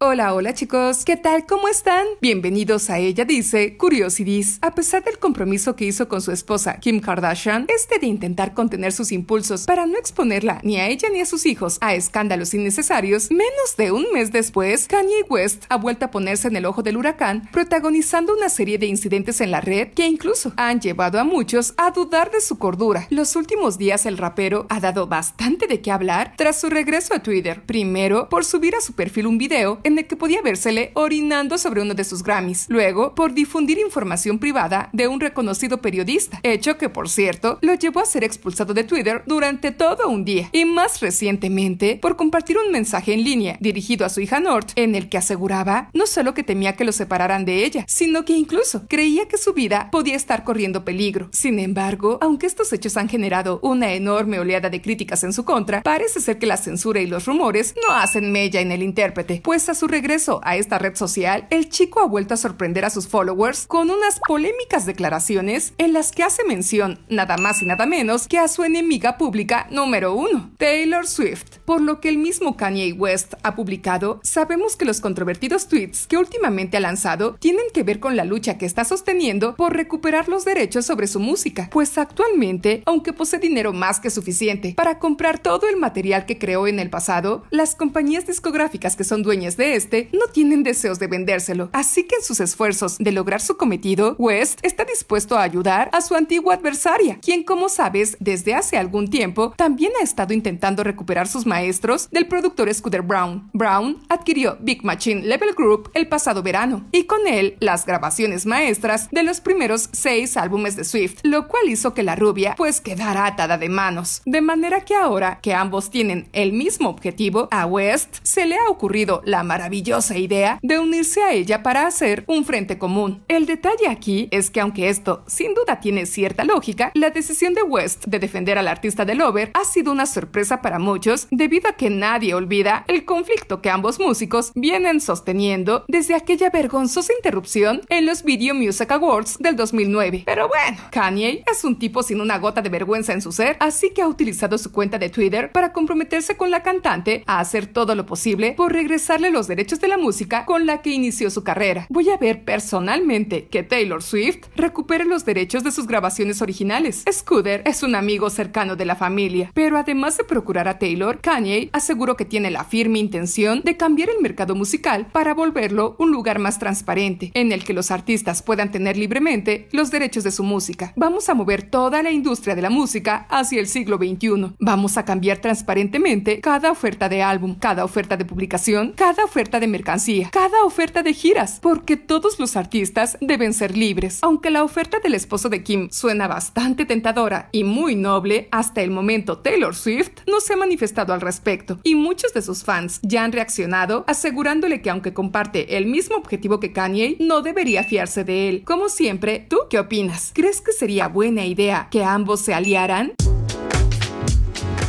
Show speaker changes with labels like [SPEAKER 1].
[SPEAKER 1] Hola, hola chicos, ¿qué tal? ¿Cómo están? Bienvenidos a Ella Dice Curiosities. A pesar del compromiso que hizo con su esposa Kim Kardashian, este de intentar contener sus impulsos para no exponerla ni a ella ni a sus hijos a escándalos innecesarios, menos de un mes después, Kanye West ha vuelto a ponerse en el ojo del huracán, protagonizando una serie de incidentes en la red que incluso han llevado a muchos a dudar de su cordura. Los últimos días el rapero ha dado bastante de qué hablar tras su regreso a Twitter, primero por subir a su perfil un video en el que podía vérsele orinando sobre uno de sus Grammys, luego por difundir información privada de un reconocido periodista, hecho que por cierto lo llevó a ser expulsado de Twitter durante todo un día, y más recientemente por compartir un mensaje en línea dirigido a su hija North, en el que aseguraba no solo que temía que lo separaran de ella, sino que incluso creía que su vida podía estar corriendo peligro. Sin embargo, aunque estos hechos han generado una enorme oleada de críticas en su contra, parece ser que la censura y los rumores no hacen mella en el intérprete, pues a su regreso a esta red social, el chico ha vuelto a sorprender a sus followers con unas polémicas declaraciones en las que hace mención nada más y nada menos que a su enemiga pública número uno, Taylor Swift. Por lo que el mismo Kanye West ha publicado, sabemos que los controvertidos tweets que últimamente ha lanzado tienen que ver con la lucha que está sosteniendo por recuperar los derechos sobre su música, pues actualmente, aunque posee dinero más que suficiente para comprar todo el material que creó en el pasado, las compañías discográficas que son dueñas de este no tienen deseos de vendérselo, así que en sus esfuerzos de lograr su cometido, West está dispuesto a ayudar a su antigua adversaria, quien como sabes desde hace algún tiempo también ha estado intentando recuperar sus maestros del productor Scooter Brown. Brown adquirió Big Machine Level Group el pasado verano y con él las grabaciones maestras de los primeros seis álbumes de Swift, lo cual hizo que la rubia pues quedara atada de manos. De manera que ahora que ambos tienen el mismo objetivo, a West se le ha ocurrido la maravillosa idea de unirse a ella para hacer un frente común. El detalle aquí es que aunque esto sin duda tiene cierta lógica, la decisión de West de defender al artista de Lover ha sido una sorpresa para muchos debido a que nadie olvida el conflicto que ambos músicos vienen sosteniendo desde aquella vergonzosa interrupción en los Video Music Awards del 2009. Pero bueno, Kanye es un tipo sin una gota de vergüenza en su ser, así que ha utilizado su cuenta de Twitter para comprometerse con la cantante a hacer todo lo posible por regresarle los derechos de la música con la que inició su carrera. Voy a ver personalmente que Taylor Swift recupere los derechos de sus grabaciones originales. Scooter es un amigo cercano de la familia, pero además de procurar a Taylor, Kanye aseguró que tiene la firme intención de cambiar el mercado musical para volverlo un lugar más transparente, en el que los artistas puedan tener libremente los derechos de su música. Vamos a mover toda la industria de la música hacia el siglo XXI. Vamos a cambiar transparentemente cada oferta de álbum, cada oferta de publicación, cada oferta oferta de mercancía, cada oferta de giras, porque todos los artistas deben ser libres. Aunque la oferta del esposo de Kim suena bastante tentadora y muy noble, hasta el momento Taylor Swift no se ha manifestado al respecto y muchos de sus fans ya han reaccionado asegurándole que aunque comparte el mismo objetivo que Kanye, no debería fiarse de él. Como siempre, ¿tú qué opinas? ¿Crees que sería buena idea que ambos se aliaran?